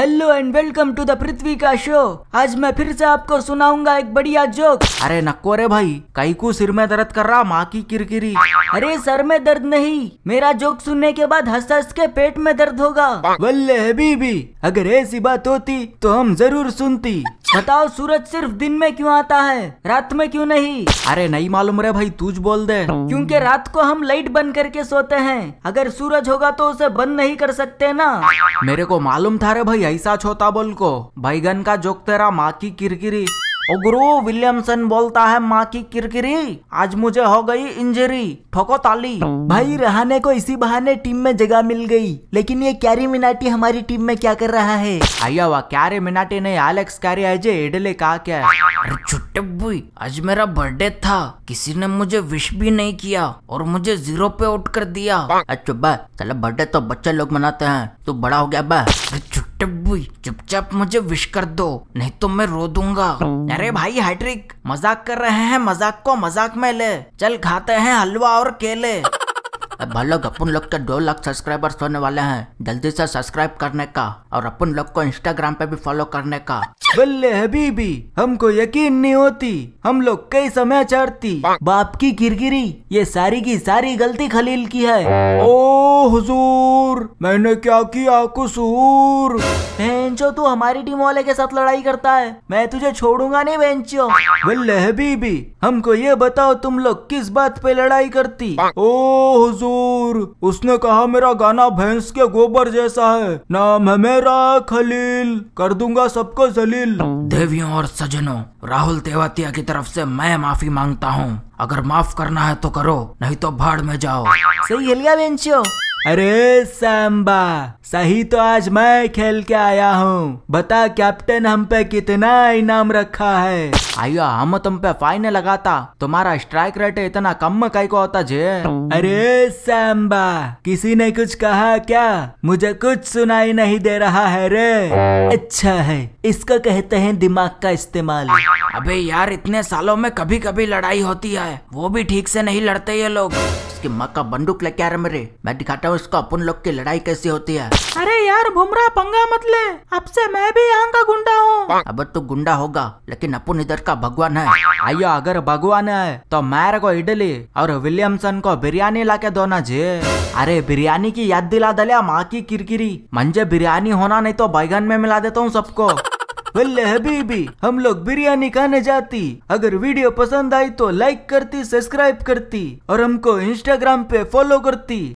hello and welcome to the Prithvi का show आज मैं फिर से आपको सुनाऊंगा एक बढ़िया जोक अरे नक्को रे भाई कई को सिर में दर्द कर रहा माँ की किरकिरी अरे सर में दर्द नहीं मेरा जोक सुनने के बाद हंस हंस के पेट में दर्द होगा बल्ले हबीबी अगर ऐसी बात होती तो हम जरूर सुनती बताओ सूरज सिर्फ दिन में क्यों आता है रात में क्यों नहीं अरे नहीं मालूम रे भाई तूझ बोल दे क्योंकि रात को हम लाइट बंद करके सोते हैं अगर सूरज होगा तो उसे बंद नहीं कर सकते ना मेरे को मालूम था रे भाई ऐसा छोता बोल को बैगन का जोक तेरा माँ की किरकिरी गुरु विलियमसन बोलता है माँ की किरकिरी आज मुझे हो गई इंजरी ठोको ताली भाई रहने को इसी बहाने टीम में जगह मिल गई लेकिन ये कैरी मिनाटी हमारी टीम में क्या कर रहा है आया हुआ कैरी मिनाटी ने एलेक्स कैरी अजय एडले कहा क्या अरे छुट्टी आज मेरा बर्थडे था किसी ने मुझे विश भी नहीं किया और मुझे जीरो पे आउट कर दिया अच्छा चलो बर्थडे तो बच्चे लोग मनाते हैं तू बड़ा हो गया बा टब्बू चुपचाप मुझे विश कर दो नहीं तो मैं रो दूंगा अरे भाई हैट्रिक मजाक कर रहे हैं मजाक को मजाक में ले चल खाते हैं हलवा और केले भलो अपन लोग के तो दो लाख सब्सक्राइबर्स होने वाले हैं जल्दी से सब्सक्राइब करने का और अपन लोग को इंस्टाग्राम पे भी फॉलो करने का बल्ले हबीबी हमको यकीन नहीं होती हम लोग कई समय चढ़ती बाप की गिरगिरी ये सारी की सारी गलती खलील की है ओ हुजूर मैंने क्या किया कसूर बेंचो तू हमारी टीम वाले के साथ लड़ाई करता है मैं तुझे छोड़ूंगा नहीं बेंचो बोले बीबी हमको ये बताओ तुम लोग किस बात पे लड़ाई करती ओ हुजूर उसने कहा मेरा गाना भैंस के गोबर जैसा है नाम है मेरा खलील कर दूंगा सबको जलील देवियों और सजनों राहुल तेवातिया की तरफ से मैं माफी मांगता हूँ अगर माफ करना है तो करो नहीं तो भाड़ में जाओ सही हिल गया बेंचो अरे सांबा सही तो आज मैं खेल के आया हूँ बता कैप्टन हम पे कितना इनाम रखा है आयो हम तुम पे फाइन लगाता तुम्हारा स्ट्राइक रेट इतना कम कई को होता जे अरे सांबा किसी ने कुछ कहा क्या मुझे कुछ सुनाई नहीं दे रहा है रे अच्छा है इसका कहते हैं दिमाग का इस्तेमाल अबे यार इतने सालों में कभी कभी लड़ाई होती है वो भी ठीक से नहीं लड़ते ये लोग इसकी माँ का बंदूक लेके आ रहा मेरे मैं दिखाता हूँ इसको अपन लोग की लड़ाई कैसी होती है अरे यार भुमरा पंगा मत ले अब से मैं भी यहाँ का गुंडा हूँ अब तू तो गुंडा होगा लेकिन अपन इधर का भगवान है आइयो अगर भगवान है तो मैर को इडली और विलियमसन को बिरयानी ला के दो ना जे अरे बिरयानी की याद दिला दलिया माँ की किरकिरी मंजे बिरयानी होना नहीं तो बैगन में मिला देता हूँ सबको बल्ले हबीबी हम लोग बिरयानी खाने जाती अगर वीडियो पसंद आई तो लाइक करती सब्सक्राइब करती और हमको इंस्टाग्राम पे फॉलो करती